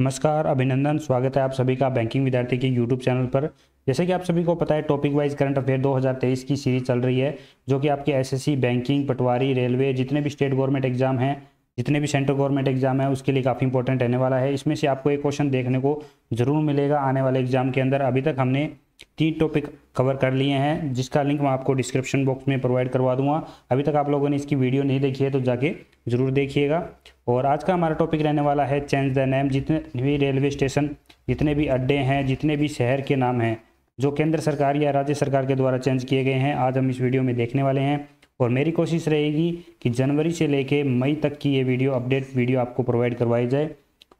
नमस्कार अभिनंदन स्वागत है आप सभी का बैंकिंग विद्यार्थी के यूट्यूब चैनल पर जैसे कि आप सभी को पता है टॉपिक वाइज करंट अफेयर 2023 की सीरीज चल रही है जो कि आपके एसएससी बैंकिंग पटवारी रेलवे जितने भी स्टेट गवर्नमेंट एग्जाम हैं जितने भी सेंट्रल गवर्नमेंट एग्जाम है उसके लिए काफ़ी इंपॉर्टेंट रहने वाला है इसमें से आपको एक क्वेश्चन देखने को जरूर मिलेगा आने वाले एग्जाम के अंदर अभी तक हमने तीन टॉपिक कवर कर लिए हैं जिसका लिंक मैं आपको डिस्क्रिप्शन बॉक्स में प्रोवाइड करवा दूंगा अभी तक आप लोगों ने इसकी वीडियो नहीं देखी है तो जाके ज़रूर देखिएगा और आज का हमारा टॉपिक रहने वाला है चेंज द नेम जितने भी रेलवे स्टेशन जितने भी अड्डे हैं जितने भी शहर के नाम हैं जो केंद्र सरकार या राज्य सरकार के द्वारा चेंज किए गए हैं आज हम इस वीडियो में देखने वाले हैं और मेरी कोशिश रहेगी कि जनवरी से लेके मई तक की ये वीडियो अपडेट वीडियो आपको प्रोवाइड करवाई जाए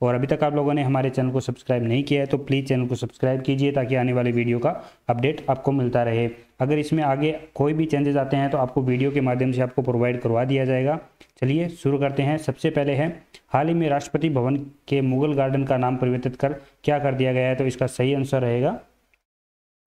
और अभी तक आप लोगों ने हमारे चैनल को सब्सक्राइब नहीं किया है तो प्लीज़ चैनल को सब्सक्राइब कीजिए ताकि आने वाले वीडियो का अपडेट आपको मिलता रहे अगर इसमें आगे कोई भी चेंजेस आते हैं तो आपको वीडियो के माध्यम से आपको प्रोवाइड करवा दिया जाएगा चलिए शुरू करते हैं सबसे पहले है हाल ही में राष्ट्रपति भवन के मुगल गार्डन का नाम परिवर्तित कर क्या कर दिया गया है तो इसका सही आंसर रहेगा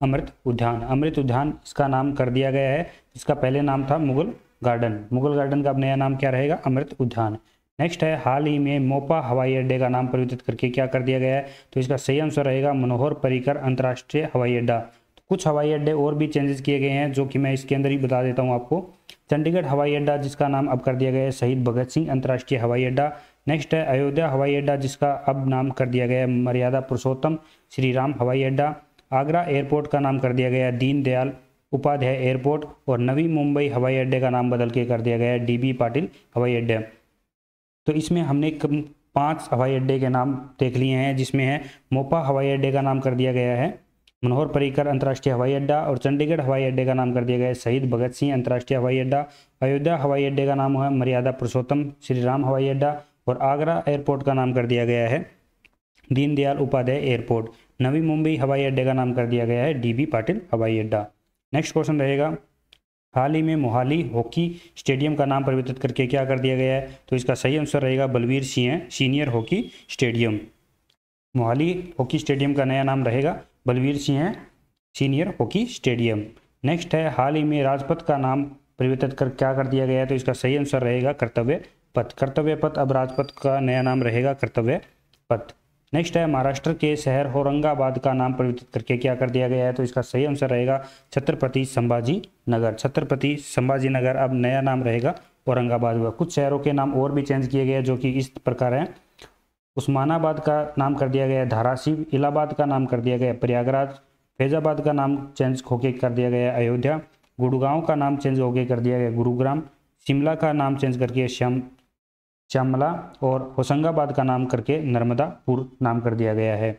अमृत उद्यान अमृत उद्यान इसका नाम कर दिया गया है इसका पहले नाम था मुगल गार्डन मुगल गार्डन का अब नया नाम क्या रहेगा अमृत उद्यान नेक्स्ट है हाल ही में मोपा हवाई अड्डे का नाम परिवर्तित करके क्या कर दिया गया है तो इसका सही आंसर रहेगा मनोहर पर्रिकर अंतर्राष्ट्रीय हवाई अड्डा तो कुछ हवाई अड्डे और भी चेंजेस किए गए हैं जो कि मैं इसके अंदर ही बता देता हूँ आपको चंडीगढ़ हवाई अड्डा जिसका नाम अब कर दिया गया है शहीद भगत सिंह अंतर्राष्ट्रीय हवाई अड्डा नेक्स्ट है अयोध्या हवाई अड्डा जिसका अब नाम कर दिया गया है मर्यादा पुरुषोत्तम श्री राम हवाई अड्डा आगरा एयरपोर्ट का नाम कर दिया गया है दीनदयाल उपाध्याय एयरपोर्ट और नवी मुंबई हवाई अड्डे का नाम बदल के कर दिया गया है डी पाटिल हवाई अड्डे तो इसमें हमने कम पाँच हवाई अड्डे के नाम देख लिए हैं जिसमें है मोपा हवाई अड्डे का नाम कर दिया गया है मनोहर पर्रिकर अंतर्राष्ट्रीय हवाई अड्डा और चंडीगढ़ हवाई अड्डे का नाम कर दिया गया है शहीद भगत सिंह अंतर्राष्ट्रीय हवाई अड्डा अयोध्या हवाई अड्डे का नाम है मर्यादा पुरुषोत्तम श्री राम हवाई अड्डा और आगरा एयरपोर्ट का नाम कर दिया गया है दीनदयाल उपाध्याय एयरपोर्ट नवी मुंबई हवाई अड्डे का नाम कर दिया गया है डी पाटिल हवाई अड्डा नेक्स्ट क्वेश्चन रहेगा हाल ही में मोहाली हॉकी स्टेडियम का नाम परिवर्तित करके क्या कर दिया गया है तो इसका सही आंसर रहेगा Balbir Singh senior hockey stadium Mohali hockey stadium का नया नाम रहेगा Balbir Singh senior hockey stadium next है हाल ही में राजपथ का नाम परिवर्तित कर क्या कर दिया गया है तो इसका सही आंसर रहेगा कर्तव्य पथ कर्तव्य पथ अब राजपथ का नया नाम रहेगा कर्तव्य पथ नेक्स्ट है महाराष्ट्र के शहर औरंगाबाद का नाम परिवर्तित करके क्या कर दिया गया है तो इसका सही आंसर रहेगा छत्रपति संभाजी नगर छत्रपति संभाजी नगर अब नया नाम रहेगा औरंगाबाद हुआ कुछ शहरों के नाम और भी चेंज किए गए जो कि इस प्रकार है उस्मानाबाद का नाम कर दिया गया है धाराशिव इलाहाबाद का नाम कर दिया गया प्रयागराज फैजाबाद का नाम चेंज होके कर दिया गया अयोध्या गुड़गांव का नाम चेंज होके कर दिया गया गुरुग्राम शिमला का नाम चेंज करके श्याम चामला और होशंगाबाद का नाम करके नर्मदापुर नाम कर दिया गया है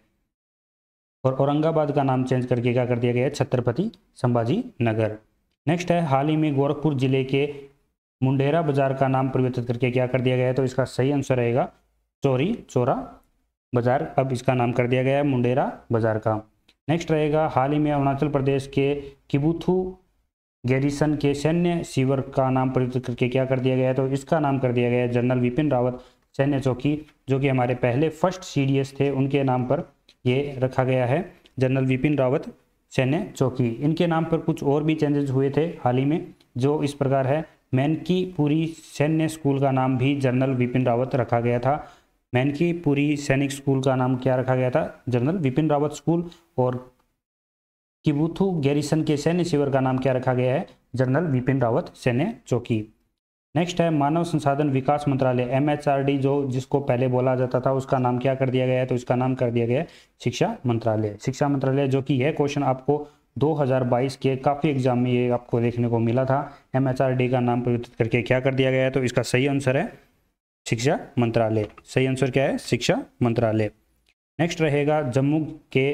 और औरंगाबाद का नाम चेंज करके क्या कर दिया गया है छत्रपति संभाजी नगर नेक्स्ट है हाल ही में गोरखपुर जिले के मुंडेरा बाजार का नाम परिवर्तित करके क्या कर दिया गया है तो इसका सही आंसर रहेगा चोरी चोरा बाजार अब इसका नाम कर दिया गया है मुंडेरा बाजार का नेक्स्ट रहेगा हाल ही में अरुणाचल प्रदेश के किबूथू गैरिसन के सैन्य शिविर का नाम परिवर्तित करके क्या कर दिया गया है तो इसका नाम कर दिया गया है जनरल विपिन रावत सैन्य चौकी जो कि हमारे पहले फर्स्ट सी थे उनके नाम पर ये रखा गया है जनरल विपिन रावत सैन्य चौकी इनके नाम पर कुछ और भी चेंजेस हुए थे हाल ही में जो इस प्रकार है मैनकी सैन्य स्कूल का नाम भी जनरल विपिन रावत रखा गया था मैनकी सैनिक स्कूल का नाम क्या रखा गया था जनरल विपिन रावत स्कूल और किबुथु तो गैरिसन के सैन्य शिविर का नाम क्या रखा गया है जनरल विपिन रावत सैन्य चौकी नेक्स्ट है मानव संसाधन विकास मंत्रालय एम जो जिसको पहले बोला जाता था उसका नाम क्या कर दिया गया है तो इसका नाम कर दिया गया है शिक्षा मंत्रालय शिक्षा मंत्रालय जो कि यह क्वेश्चन आपको 2022 के काफ़ी एग्जाम में ये आपको देखने को मिला था एम का नाम परिवर्तित करके क्या कर दिया गया है तो इसका सही आंसर है शिक्षा मंत्रालय सही आंसर क्या है शिक्षा मंत्रालय नेक्स्ट रहेगा जम्मू के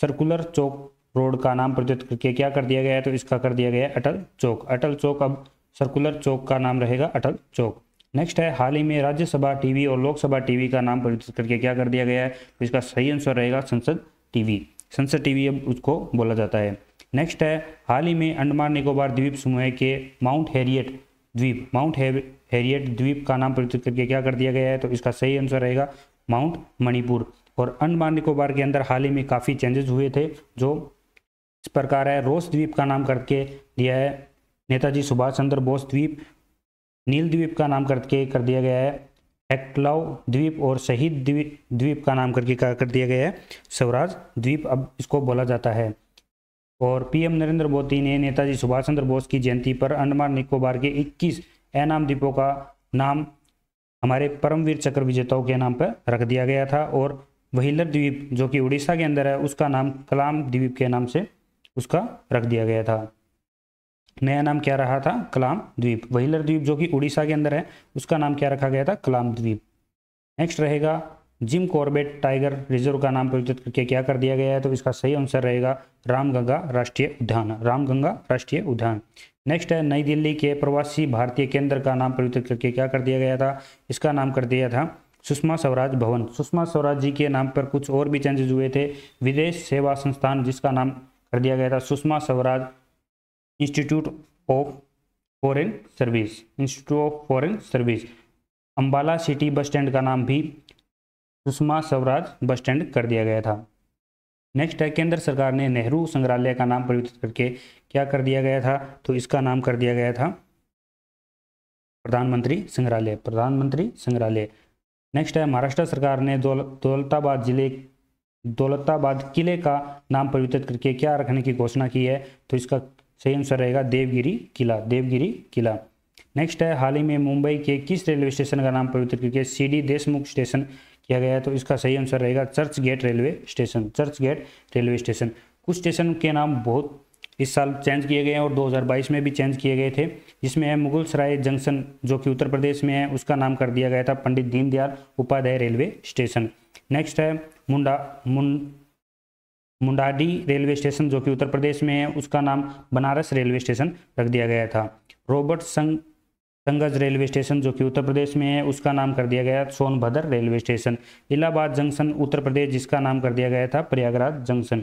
सर्कुलर चौक रोड का नाम प्रद्युत करके क्या कर दिया गया है तो इसका कर दिया गया है अटल चौक अटल चौक अब सर्कुलर चौक का नाम रहेगा अटल चौक नेक्स्ट है हाल ही में राज्यसभा टीवी और लोकसभा टीवी का नाम परिवर्तित करके क्या कर दिया गया है तो इसका सही आंसर रहेगा संसद टीवी संसद टीवी अब उसको बोला जाता है नेक्स्ट है हाल ही में अंडमान निकोबार द्वीप समूह के माउंट हैरियट द्वीप माउंट हैरियट द्वीप का नाम परिवर्तित करके क्या कर दिया गया है तो इसका सही आंसर रहेगा माउंट मणिपुर और अंडमान निकोबार के अंदर हाल ही में काफ़ी चेंजेस हुए थे जो इस प्रकार है रोस द्वीप का नाम करके दिया है नेताजी सुभाष चंद्र बोस द्वीप नील द्वीप का नाम करके कर दिया गया है एक्लाव द्वीप और शहीद द्वीप द्वीप का नाम करके कर दिया गया है स्वराज द्वीप अब इसको बोला जाता है और पीएम नरेंद्र मोदी ने नेताजी सुभाष चंद्र बोस की जयंती पर अंडमान निकोबार के 21 एनाम द्वीपों का नाम हमारे परमवीर चक्र विजेताओं के नाम पर रख दिया गया था और वहीलर द्वीप जो कि उड़ीसा के अंदर है उसका नाम कलाम द्वीप के नाम से उसका रख दिया गया था नया नाम क्या रहा था कलाम द्वीप वहीलर द्वीप जो कि उड़ीसा के अंदर है उसका नाम क्या रखा गया था कलाम द्वीप नेक्स्ट रहेगा जिम कॉर्बेट टाइगर रिजर्व का नाम परिवर्तित करके क्या कर दिया गया है तो इसका सही आंसर रहेगा रामगंगा राष्ट्रीय उद्यान रामगंगा राष्ट्रीय उद्यान नेक्स्ट है नई दिल्ली के प्रवासी भारतीय केंद्र का नाम परिवर्तित करके क्या कर दिया गया था इसका नाम कर दिया था सुषमा स्वराज भवन सुषमा स्वराज जी के नाम पर कुछ और भी चेंजेस हुए थे विदेश सेवा संस्थान जिसका नाम कर दिया गया था Sushma Swaraj institute of foreign service institute of foreign service Ambala city bus stand का नाम भी सुषमा स्वराज बस स्टैंड कर दिया गया था नेक्स्ट है केंद्र सरकार ने नेहरू संग्रहालय का नाम परिवर्तित करके क्या कर दिया गया था तो इसका नाम कर दिया गया था प्रधानमंत्री संग्रहालय प्रधानमंत्री संग्रहालय नेक्स्ट है महाराष्ट्र सरकार ने दौलताबाद जिले दौलताबाद किले का नाम परिवर्तित करके क्या रखने की घोषणा की है तो इसका सही आंसर रहेगा देवगिरी किला देवगिरी किला नेक्स्ट है हाल ही में मुंबई के किस रेलवे स्टेशन का नाम परिवर्तित करके सी डी देशमुख स्टेशन किया गया है तो इसका सही आंसर रहेगा Churchgate railway station Churchgate railway station कुछ स्टेशन के नाम बहुत इस साल चेंज किए गए हैं और 2022 में भी चेंज किए गए थे जिसमें है मुगल सराय जंक्शन जो कि उत्तर प्रदेश में है उसका नाम कर दिया गया था Pandit Deendayal Upadhyay railway station next है मुंडा मुंड मुंडाडी रेलवे स्टेशन जो कि उत्तर प्रदेश में है उसका नाम बनारस रेलवे स्टेशन रख दिया गया था रॉबर्ट संग संगज रेलवे स्टेशन जो कि उत्तर प्रदेश में है उसका नाम कर दिया गया Sonbhadra railway station Allahabad junction Uttar Pradesh जिसका नाम कर दिया गया था प्रयागराज जंक्शन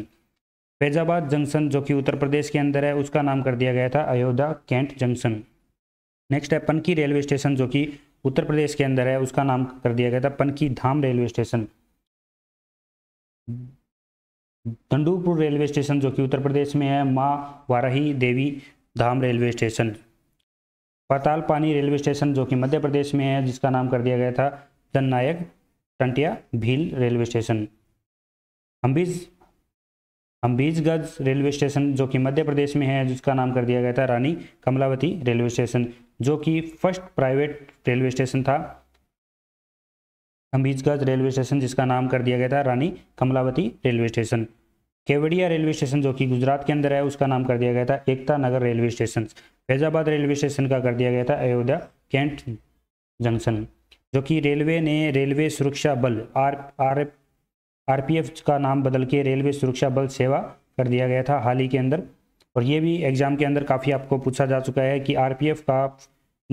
फैजाबाद जंक्शन जो कि उत्तर प्रदेश के अंदर है उसका नाम कर दिया गया था अयोध्या कैंट जंक्शन नेक्स्ट है पनकी रेलवे स्टेशन जो कि उत्तर प्रदेश के अंदर है उसका नाम कर दिया गया था Panki Dham railway station Dhandupur railway station जो कि उत्तर प्रदेश में है Maa Varahi Devi Dham railway station Patal Pani railway station जो कि मध्य प्रदेश में है जिसका नाम कर दिया गया था जननायक टंटिया भील रेलवे स्टेशन अम्बीज अम्बीजगंज रेलवे स्टेशन जो कि मध्य प्रदेश में है जिसका नाम कर दिया गया था रानी कमलावती रेलवे स्टेशन जो कि फर्स्ट प्राइवेट रेलवे स्टेशन था अम्बीजगंज रेलवे स्टेशन जिसका नाम कर दिया गया था Rani Kamlavati railway station Kevadia railway station जो कि गुजरात के अंदर है उसका नाम कर दिया गया था Ekta Nagar railway station Faizabad railway station का कर दिया गया था अयोध्या कैंट जंक्शन जो कि रेलवे ने रेलवे सुरक्षा बल आर आर आरपीएफ का नाम बदल के रेलवे सुरक्षा बल सेवा कर दिया गया था हाल ही के अंदर और ये भी एग्जाम के अंदर काफ़ी आपको पूछा जा चुका है कि आरपीएफ का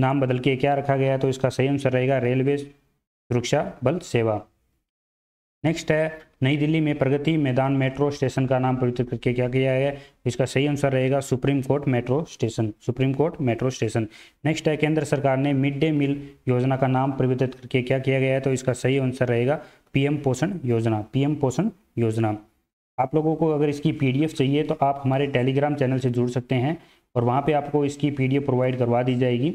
नाम बदल के क्या रखा गया है तो इसका सही आंसर रहेगा रेलवे सुरक्षा बल सेवा नेक्स्ट है नई दिल्ली में प्रगति मैदान मेट्रो स्टेशन का नाम परिवर्तित करके क्या किया है इसका सही आंसर रहेगा supreme court metro station supreme court metro station next है केंद्र सरकार ने मिड डे मील योजना का नाम परिवर्तित करके क्या किया गया है तो इसका सही आंसर रहेगा पीएम पोषण योजना पीएम पोषण योजना आप लोगों को अगर इसकी पी चाहिए तो आप हमारे टेलीग्राम चैनल से जुड़ सकते हैं और वहाँ पर आपको इसकी पी प्रोवाइड करवा दी जाएगी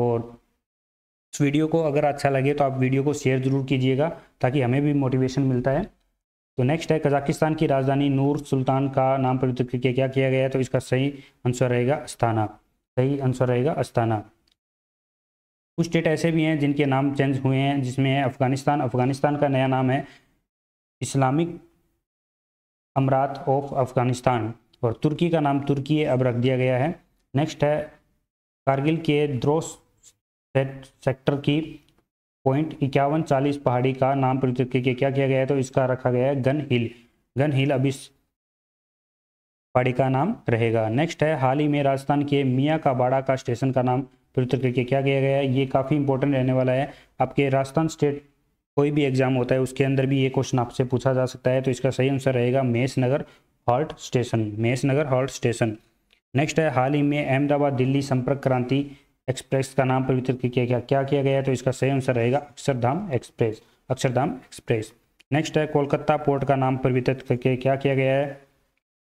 और इस वीडियो को अगर अच्छा लगे तो आप वीडियो को शेयर ज़रूर कीजिएगा ताकि हमें भी मोटिवेशन मिलता है तो नेक्स्ट है कजाकिस्तान की राजधानी नूर सुल्तान का नाम परिवर्तित करके क्या किया गया है तो इसका सही आंसर रहेगा अस्थाना सही आंसर रहेगा अस्थाना कुछ स्टेट ऐसे भी हैं जिनके नाम चेंज हुए हैं जिसमें है अफगानिस्तान अफगानिस्तान का नया नाम है इस्लामिक अमरात ऑफ अफगानिस्तान और तुर्की का नाम तुर्की अब रख दिया गया है नेक्स्ट है कारगिल के द्रोस सेक्टर की पॉइंट इक्यावन चालीस पहाड़ी का नाम परिवर्तित करके क्या किया गया है तो इसका रखा गया है गन हिल गन हिल अब इस पहाड़ी का नाम रहेगा नेक्स्ट है हाल ही में राजस्थान के मियाँ का बाड़ा का स्टेशन का नाम परिवर्तित करके क्या किया गया है ये काफ़ी इंपॉर्टेंट रहने वाला है आपके राजस्थान स्टेट कोई भी एग्जाम होता है उसके अंदर भी ये क्वेश्चन आपसे पूछा जा सकता है तो इसका सही आंसर रहेगा Mes Nagar halt station Mes Nagar halt station next है हाल ही में अहमदाबाद दिल्ली संपर्क क्रांति एक्सप्रेस का नाम पर वितरित किया गया क्या किया गया तो इसका सही आंसर रहेगा Akshardham express Akshardham express next है कोलकाता पोर्ट का नाम पर वितरित करके क्या किया गया है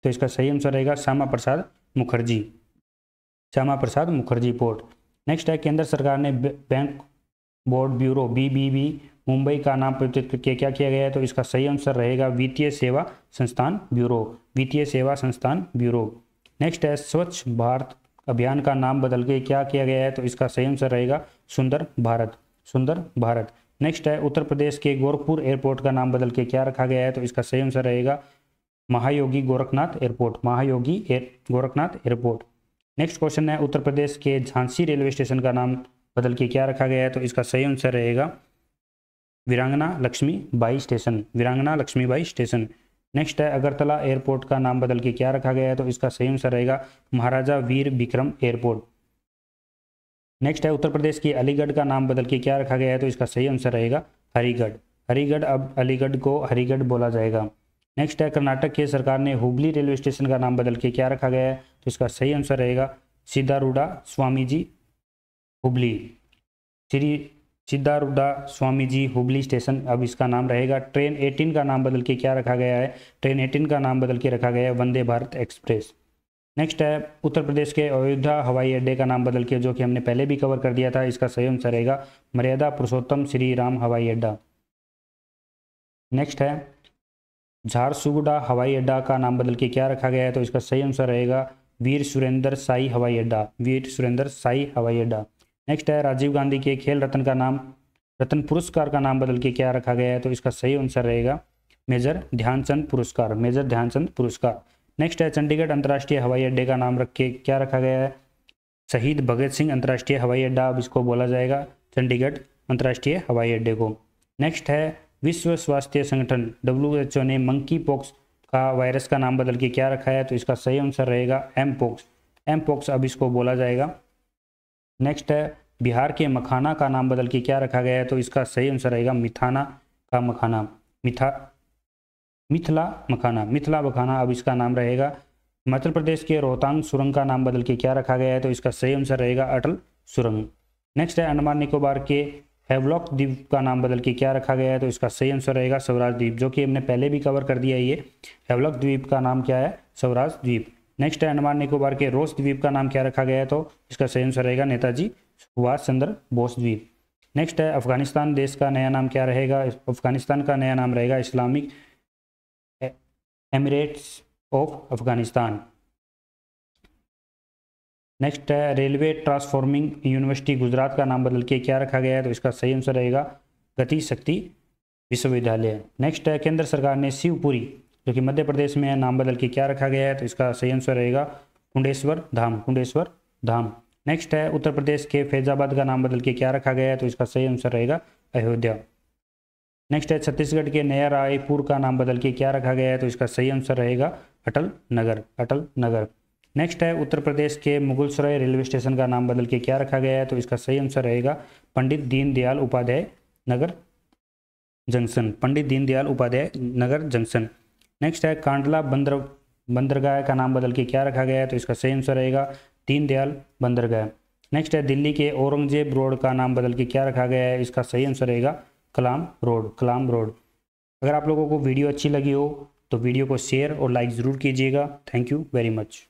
तो इसका सही आंसर रहेगा श्यामा प्रसाद मुखर्जी श्यामा प्रसाद मुखर्जी पोर्ट नेक्स्ट है केंद्र सरकार ने bank board bureau BBB Mumbai का नाम परिवर्तित करके क्या किया गया है तो इसका सही आंसर रहेगा वित्तीय सेवा संस्थान ब्यूरो वित्तीय सेवा संस्थान ब्यूरो नेक्स्ट है स्वच्छ भारत अभियान का नाम बदल के क्या किया गया है तो इसका सही आंसर रहेगा सुंदर भारत सुंदर भारत नेक्स्ट है उत्तर प्रदेश के गोरखपुर एयरपोर्ट का नाम बदल के क्या रखा गया है तो इसका सही आंसर रहेगा Mahayogi Gorakhnath airport Mahayogi air Gorakhnath airport next question है उत्तर प्रदेश के झांसी रेलवे स्टेशन का नाम बदल के क्या रखा गया है तो इसका सही आंसर रहेगा वीरांगना लक्ष्मी बाई स्टेशन वीरांगना लक्ष्मीबाई स्टेशन नेक्स्ट है अगरतला एयरपोर्ट का नाम बदल के क्या रखा गया है तो इसका सही आंसर रहेगा महाराजा वीर विक्रम एयरपोर्ट नेक्स्ट है उत्तर प्रदेश की अलीगढ़ का नाम बदल के क्या रखा गया है तो इसका सही आंसर रहेगा हरीगढ़ हरीगढ़ अब अलीगढ़ को हरीगढ़ बोला जाएगा नेक्स्ट है कर्नाटक के सरकार ने हुबली रेलवे स्टेशन का नाम बदल के क्या रखा गया है तो इसका सही आंसर रहेगा सिद्धारूढ़ा स्वामी जी हुबली श्री सिद्धारूढ़ा स्वामी जी हुबली स्टेशन अब इसका नाम रहेगा ट्रेन 18 का नाम बदल के क्या रखा गया है ट्रेन 18 का नाम बदल के रखा गया है वंदे भारत एक्सप्रेस नेक्स्ट है उत्तर प्रदेश के अयोध्या हवाई अड्डे का नाम बदल के जो कि हमने पहले भी कवर कर दिया था इसका सही आंसर रहेगा मर्यादा पुरुषोत्तम श्री राम हवाई अड्डा नेक्स्ट है झारसुगुडा हवाई अड्डा का नाम बदल के क्या रखा गया है तो इसका सही आंसर रहेगा वीर सुरेंद्र साई हवाई अड्डा वीर सुरेंद्र साई हवाई अड्डा नेक्स्ट है राजीव गांधी के खेल रत्न का नाम रत्न पुरस्कार का नाम बदल के क्या रखा गया है तो इसका सही आंसर रहेगा मेजर ध्यानचंद पुरस्कार मेजर ध्यानचंद पुरस्कार नेक्स्ट है चंडीगढ़ अंतर्राष्ट्रीय हवाई अड्डे का नाम रख के क्या रखा गया है शहीद भगत सिंह अंतर्राष्ट्रीय हवाई अड्डा अब इसको बोला जाएगा चंडीगढ़ अंतर्राष्ट्रीय हवाई अड्डे को नेक्स्ट है विश्व स्वास्थ्य संगठन डब्ल्यू ने मंकी पॉक्स का वायरस का नाम बदल के क्या रखा है तो इसका सही आंसर रहेगा एम पॉक्स एम पॉक्स अब इसको बोला जाएगा नेक्स्ट है बिहार के मखाना का नाम बदल के क्या रखा गया है तो इसका सही आंसर रहेगा मिथाना का मखाना मिथा मिथिला मखाना मिथिला मखाना अब इसका नाम रहेगा हिमाचल प्रदेश के रोहतांग सुरंग का नाम बदल के क्या रखा गया है तो इसका सही आंसर रहेगा अटल सुरंग नेक्स्ट है अंडमान निकोबार के हेवलॉक द्वीप का नाम बदल के क्या रखा गया है तो इसका सही आंसर रहेगा स्वराज द्वीप जो कि हमने पहले भी कवर कर दिया है ये हेवलॉक द्वीप का नाम क्या है स्वराज द्वीप नेक्स्ट है अंडमान निकोबार के रोस द्वीप का नाम क्या रखा गया है तो इसका सही आंसर रहेगा नेताजी सुभाष चंद्र बोस द्वीप नेक्स्ट है अफगानिस्तान देश का नया नाम क्या रहेगा अफगानिस्तान का नया नाम रहेगा Islamic emirates of Afghanistan next है रेलवे ट्रांसफॉर्मिंग यूनिवर्सिटी गुजरात का नाम बदल के क्या रखा गया है तो इसका सही आंसर रहेगा गति शक्ति विश्वविद्यालय नेक्स्ट है केंद्र सरकार ने शिवपुरी जो कि मध्य प्रदेश में है नाम बदल के क्या रखा गया है तो इसका सही आंसर रहेगा कुंडेश्वर धाम कुंडेश्वर धाम नेक्स्ट है उत्तर प्रदेश के फैजाबाद का नाम बदल के क्या रखा गया है तो इसका सही आंसर रहेगा अयोध्या नेक्स्ट है छत्तीसगढ़ के नया रायपुर का नाम बदल के क्या रखा गया है तो इसका सही आंसर रहेगा अटल नगर अटल नगर नेक्स्ट है उत्तर प्रदेश के मुगलसराय रेलवे स्टेशन का नाम बदल के क्या रखा गया है तो इसका सही आंसर रहेगा Pandit Deendayal Upadhyay Nagar junction Pandit Deendayal Upadhyay Nagar junction next है कांडला बंदर बंदरगाह का नाम बदल के क्या रखा गया है तो इसका सही आंसर रहेगा दीनदयाल बंदरगाह नेक्स्ट है दिल्ली के औरंगजेब रोड का नाम बदल के क्या रखा गया है इसका सही आंसर रहेगा कलाम रोड कलाम रोड अगर आप लोगों को वीडियो अच्छी लगी हो तो वीडियो को शेयर और लाइक ज़रूर कीजिएगा थैंक यू वेरी मच